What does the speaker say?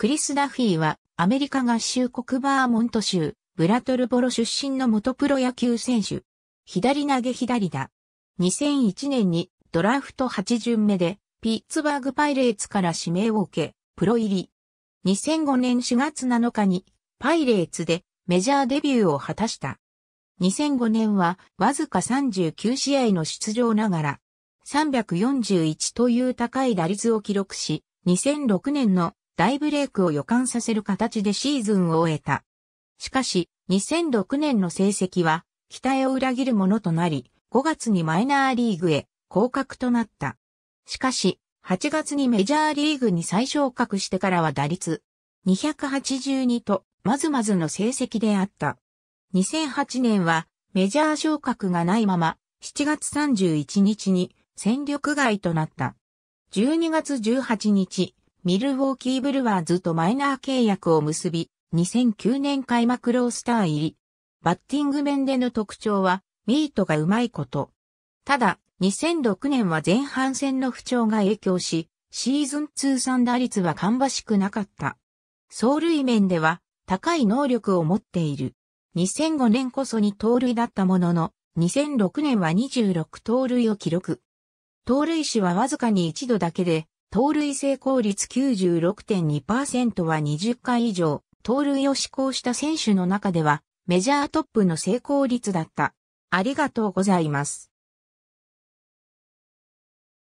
クリス・ダフィーはアメリカ合衆国バーモント州ブラトルボロ出身の元プロ野球選手。左投げ左だ。2001年にドラフト8巡目でピッツバーグパイレーツから指名を受け、プロ入り。2005年4月7日にパイレーツでメジャーデビューを果たした。2005年はわずか39試合の出場ながら341という高い打率を記録し、2006年の大ブレイクを予感させる形でシーズンを終えた。しかし、2006年の成績は、期待を裏切るものとなり、5月にマイナーリーグへ降格となった。しかし、8月にメジャーリーグに再昇格してからは打率282と、まずまずの成績であった。2008年はメジャー昇格がないまま7月31日に戦力外となった。12月18日、ミルウォーキーブルワーズとマイナー契約を結び、2009年開幕ロースター入り。バッティング面での特徴は、ミートがうまいこと。ただ、2006年は前半戦の不調が影響し、シーズン通算打率は芳しくなかった。走塁面では、高い能力を持っている。2005年こそに盗塁だったものの、2006年は26盗塁を記録。盗塁手はわずかに一度だけで、盗塁成功率96.2%は20回以上、盗塁を施行した選手の中では、メジャートップの成功率だった。ありがとうございます。